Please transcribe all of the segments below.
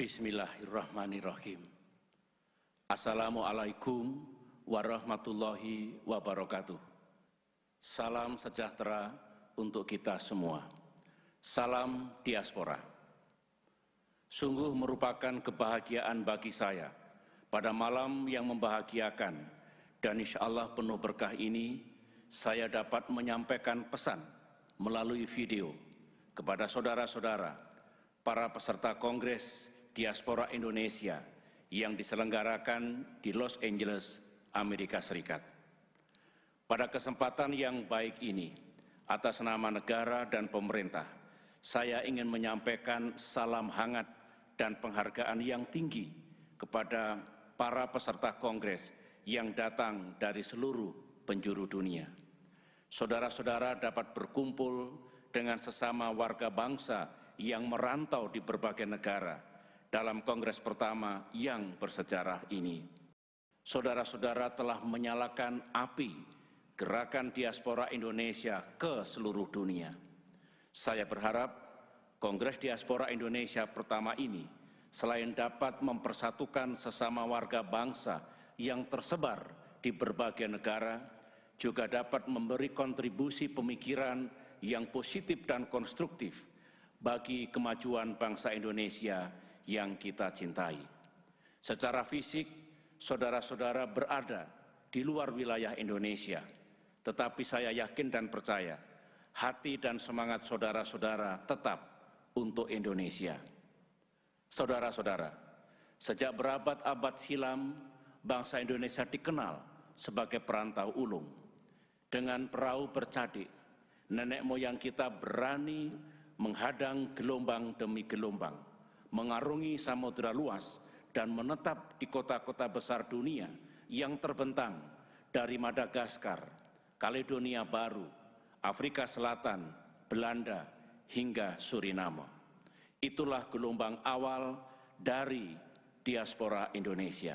Bismillahirrahmanirrahim. Assalamualaikum warahmatullahi wabarakatuh. Salam sejahtera untuk kita semua. Salam diaspora. Sungguh merupakan kebahagiaan bagi saya pada malam yang membahagiakan dan insya Allah penuh berkah ini saya dapat menyampaikan pesan melalui video kepada saudara-saudara, para peserta Kongres diaspora Indonesia yang diselenggarakan di Los Angeles, Amerika Serikat. Pada kesempatan yang baik ini, atas nama negara dan pemerintah, saya ingin menyampaikan salam hangat dan penghargaan yang tinggi kepada para peserta Kongres yang datang dari seluruh penjuru dunia. Saudara-saudara dapat berkumpul dengan sesama warga bangsa yang merantau di berbagai negara – dalam kongres pertama yang bersejarah ini. Saudara-saudara telah menyalakan api gerakan diaspora Indonesia ke seluruh dunia. Saya berharap Kongres Diaspora Indonesia pertama ini selain dapat mempersatukan sesama warga bangsa yang tersebar di berbagai negara, juga dapat memberi kontribusi pemikiran yang positif dan konstruktif bagi kemajuan bangsa Indonesia yang kita cintai. Secara fisik, saudara-saudara berada di luar wilayah Indonesia, tetapi saya yakin dan percaya hati dan semangat saudara-saudara tetap untuk Indonesia. Saudara-saudara, sejak berabad-abad silam, bangsa Indonesia dikenal sebagai perantau ulung. Dengan perahu bercadik, nenek moyang kita berani menghadang gelombang demi gelombang mengarungi samudera luas dan menetap di kota-kota besar dunia yang terbentang dari Madagaskar, Kaledonia Baru, Afrika Selatan, Belanda, hingga Suriname. Itulah gelombang awal dari diaspora Indonesia.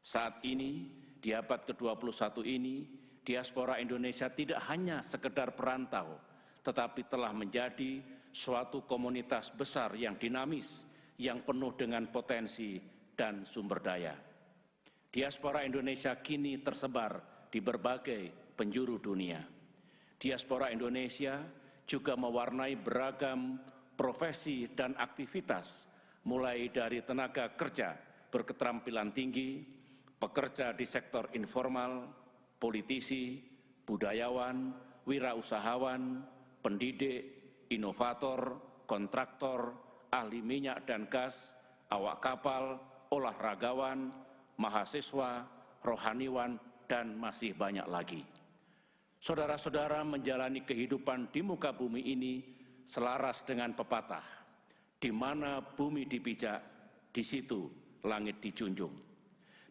Saat ini, di abad ke-21 ini, diaspora Indonesia tidak hanya sekedar perantau, tetapi telah menjadi suatu komunitas besar yang dinamis, yang penuh dengan potensi dan sumber daya. Diaspora Indonesia kini tersebar di berbagai penjuru dunia. Diaspora Indonesia juga mewarnai beragam profesi dan aktivitas, mulai dari tenaga kerja berketerampilan tinggi, pekerja di sektor informal, politisi, budayawan, wirausahawan, pendidik, inovator, kontraktor, ahli minyak dan gas, awak kapal, olahragawan, mahasiswa, rohaniwan, dan masih banyak lagi. Saudara-saudara menjalani kehidupan di muka bumi ini selaras dengan pepatah, di mana bumi dipijak, di situ langit dijunjung.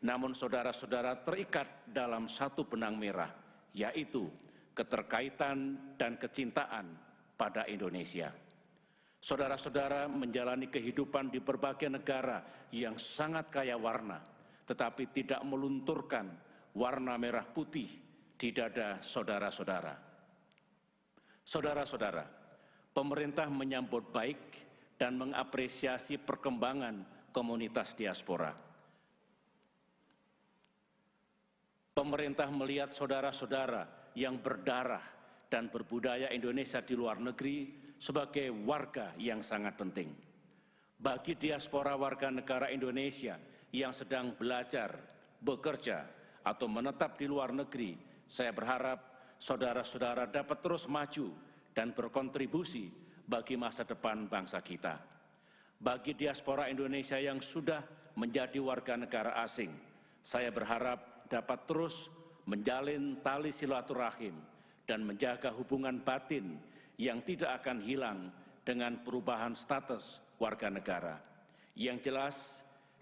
Namun saudara-saudara terikat dalam satu benang merah, yaitu keterkaitan dan kecintaan pada Indonesia. Saudara-saudara menjalani kehidupan di berbagai negara yang sangat kaya warna, tetapi tidak melunturkan warna merah putih di dada saudara-saudara. Saudara-saudara, pemerintah menyambut baik dan mengapresiasi perkembangan komunitas diaspora. pemerintah melihat saudara-saudara yang berdarah dan berbudaya Indonesia di luar negeri sebagai warga yang sangat penting. Bagi diaspora warga negara Indonesia yang sedang belajar, bekerja, atau menetap di luar negeri, saya berharap saudara-saudara dapat terus maju dan berkontribusi bagi masa depan bangsa kita. Bagi diaspora Indonesia yang sudah menjadi warga negara asing, saya berharap dapat terus menjalin tali silaturahim dan menjaga hubungan batin yang tidak akan hilang dengan perubahan status warga negara. Yang jelas,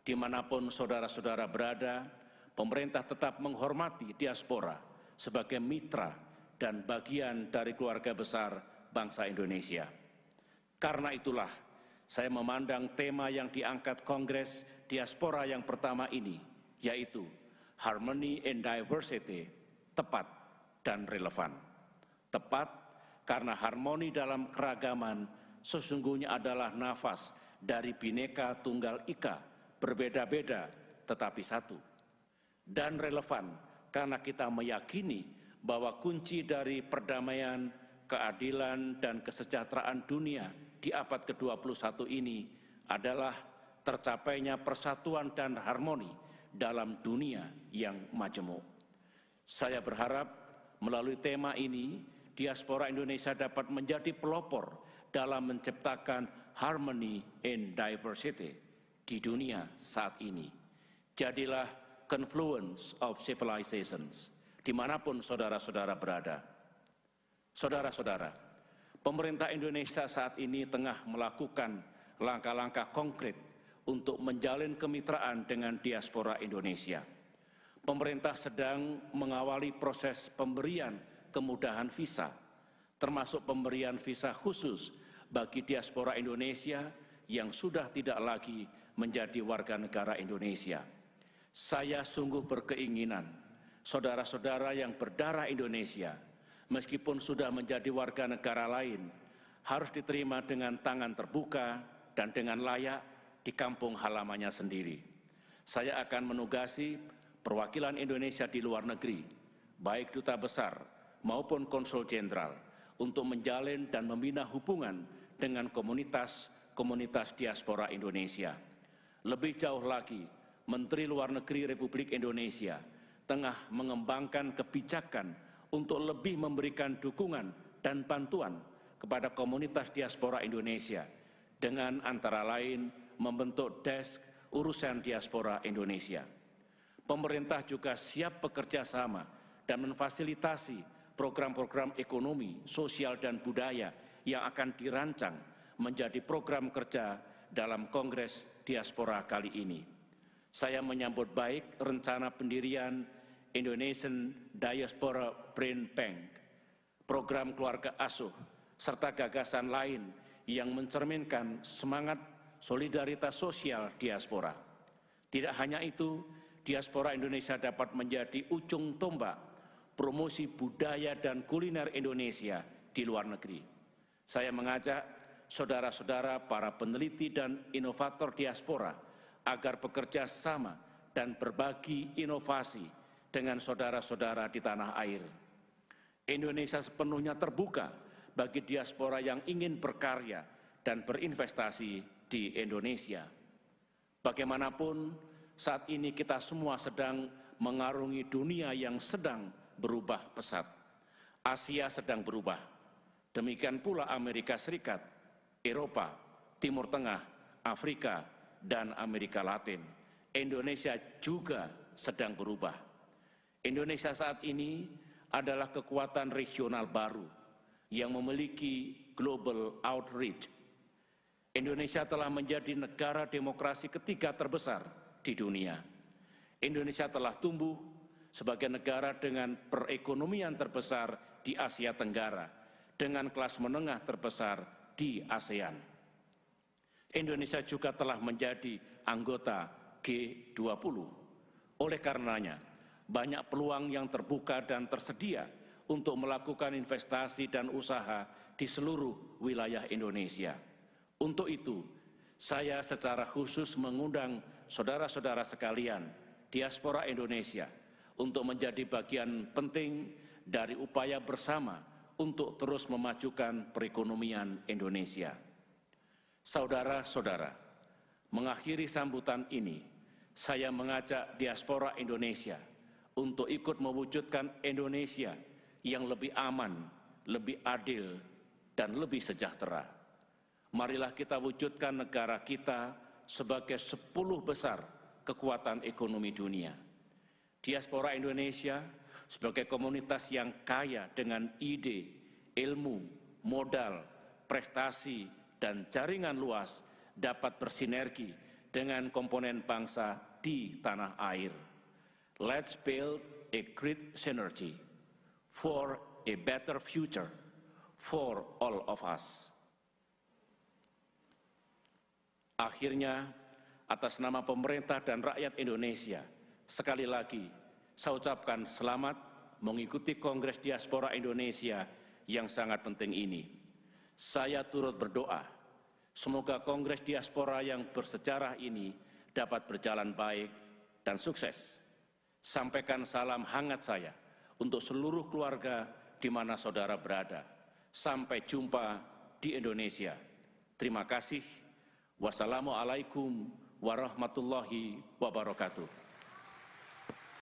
dimanapun saudara-saudara berada, pemerintah tetap menghormati diaspora sebagai mitra dan bagian dari keluarga besar bangsa Indonesia. Karena itulah, saya memandang tema yang diangkat Kongres Diaspora yang pertama ini, yaitu Harmony and Diversity, tepat dan relevan tepat karena harmoni dalam keragaman sesungguhnya adalah nafas dari bineka tunggal ika berbeda-beda tetapi satu dan relevan karena kita meyakini bahwa kunci dari perdamaian, keadilan, dan kesejahteraan dunia di abad ke-21 ini adalah tercapainya persatuan dan harmoni dalam dunia yang majemuk. Saya berharap melalui tema ini diaspora Indonesia dapat menjadi pelopor dalam menciptakan harmony and diversity di dunia saat ini. Jadilah confluence of civilizations dimanapun saudara-saudara berada. Saudara-saudara, pemerintah Indonesia saat ini tengah melakukan langkah-langkah konkret untuk menjalin kemitraan dengan diaspora Indonesia. Pemerintah sedang mengawali proses pemberian kemudahan visa, termasuk pemberian visa khusus bagi diaspora Indonesia yang sudah tidak lagi menjadi warga negara Indonesia. Saya sungguh berkeinginan saudara-saudara yang berdarah Indonesia, meskipun sudah menjadi warga negara lain, harus diterima dengan tangan terbuka dan dengan layak di kampung halamannya sendiri. Saya akan menugasi perwakilan Indonesia di luar negeri, baik duta besar, maupun konsul jenderal untuk menjalin dan membina hubungan dengan komunitas-komunitas diaspora Indonesia. Lebih jauh lagi, Menteri Luar Negeri Republik Indonesia tengah mengembangkan kebijakan untuk lebih memberikan dukungan dan bantuan kepada komunitas diaspora Indonesia dengan antara lain membentuk desk urusan diaspora Indonesia. Pemerintah juga siap bekerja sama dan memfasilitasi program-program ekonomi, sosial, dan budaya yang akan dirancang menjadi program kerja dalam Kongres Diaspora kali ini. Saya menyambut baik rencana pendirian Indonesian Diaspora Brain Bank, program keluarga asuh, serta gagasan lain yang mencerminkan semangat solidaritas sosial diaspora. Tidak hanya itu, diaspora Indonesia dapat menjadi ujung tombak promosi budaya dan kuliner Indonesia di luar negeri. Saya mengajak saudara-saudara para peneliti dan inovator diaspora agar bekerja sama dan berbagi inovasi dengan saudara-saudara di tanah air. Indonesia sepenuhnya terbuka bagi diaspora yang ingin berkarya dan berinvestasi di Indonesia. Bagaimanapun, saat ini kita semua sedang mengarungi dunia yang sedang berubah pesat. Asia sedang berubah. Demikian pula Amerika Serikat, Eropa, Timur Tengah, Afrika, dan Amerika Latin. Indonesia juga sedang berubah. Indonesia saat ini adalah kekuatan regional baru yang memiliki global outreach. Indonesia telah menjadi negara demokrasi ketiga terbesar di dunia. Indonesia telah tumbuh sebagai negara dengan perekonomian terbesar di Asia Tenggara dengan kelas menengah terbesar di ASEAN. Indonesia juga telah menjadi anggota G20. Oleh karenanya, banyak peluang yang terbuka dan tersedia untuk melakukan investasi dan usaha di seluruh wilayah Indonesia. Untuk itu, saya secara khusus mengundang saudara-saudara sekalian diaspora Indonesia untuk menjadi bagian penting dari upaya bersama untuk terus memajukan perekonomian Indonesia. Saudara-saudara, mengakhiri sambutan ini, saya mengajak diaspora Indonesia untuk ikut mewujudkan Indonesia yang lebih aman, lebih adil, dan lebih sejahtera. Marilah kita wujudkan negara kita sebagai sepuluh besar kekuatan ekonomi dunia diaspora Indonesia sebagai komunitas yang kaya dengan ide, ilmu, modal, prestasi, dan jaringan luas dapat bersinergi dengan komponen bangsa di tanah air. Let's build a great synergy for a better future for all of us. Akhirnya, atas nama pemerintah dan rakyat Indonesia, Sekali lagi, saya ucapkan selamat mengikuti Kongres Diaspora Indonesia yang sangat penting ini. Saya turut berdoa, semoga Kongres Diaspora yang bersejarah ini dapat berjalan baik dan sukses. Sampaikan salam hangat saya untuk seluruh keluarga di mana saudara berada. Sampai jumpa di Indonesia. Terima kasih. Wassalamualaikum warahmatullahi wabarakatuh.